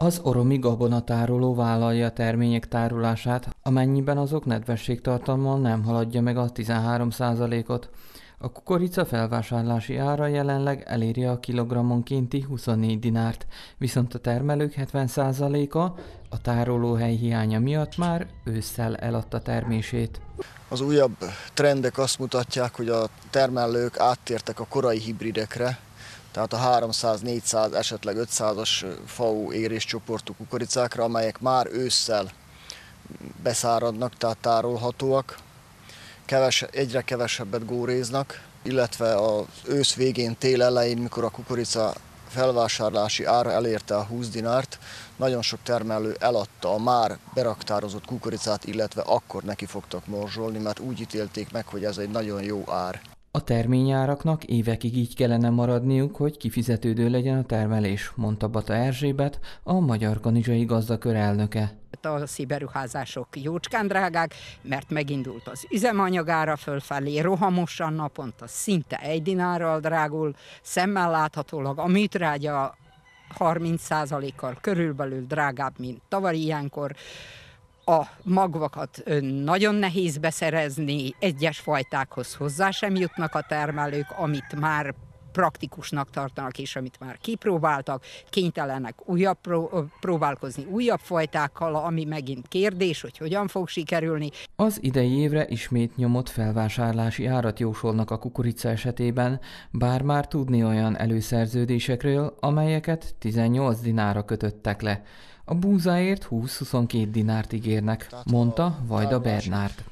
Az oromi gabonatároló vállalja a termények tárolását, amennyiben azok nedvességtartalmal nem haladja meg a 13%-ot. A kukorica felvásárlási ára jelenleg eléri a kilogrammonkénti 24 dinárt, viszont a termelők 70%-a a tárolóhely hiánya miatt már ősszel eladta termését. Az újabb trendek azt mutatják, hogy a termelők áttértek a korai hibridekre, tehát a 300-400, esetleg 500-as FAU éréscsoportú kukoricákra, amelyek már ősszel beszáradnak, tehát tárolhatóak, keves, egyre kevesebbet góréznak, illetve az ősz végén, tél elején, mikor a kukorica felvásárlási ára elérte a 20 dinárt, nagyon sok termelő eladta a már beraktározott kukoricát, illetve akkor neki fogtak morzsolni, mert úgy ítélték meg, hogy ez egy nagyon jó ár. A terményáraknak évekig így kellene maradniuk, hogy kifizetődő legyen a termelés, mondta Bata Erzsébet, a Magyar Kanizsai Gazdakör elnöke. A sziberuházások jócskán drágák, mert megindult az üzemanyagára fölfelé, rohamosan naponta szinte egy dinárral drágul, szemmel láthatólag a műtrágya 30%-kal körülbelül drágább, mint tavaly ilyenkor a magvakat nagyon nehéz beszerezni, egyes fajtákhoz hozzá sem jutnak a termelők, amit már praktikusnak tartanak, és amit már kipróbáltak, kénytelenek újabb pró- próbálkozni újabb fajtákkal, ami megint kérdés, hogy hogyan fog sikerülni. Az idei évre ismét nyomott felvásárlási árat jósolnak a kukorica esetében, bár már tudni olyan előszerződésekről, amelyeket 18 dinára kötöttek le. A búzáért 20-22 dinárt ígérnek, mondta Vajda Bernárd.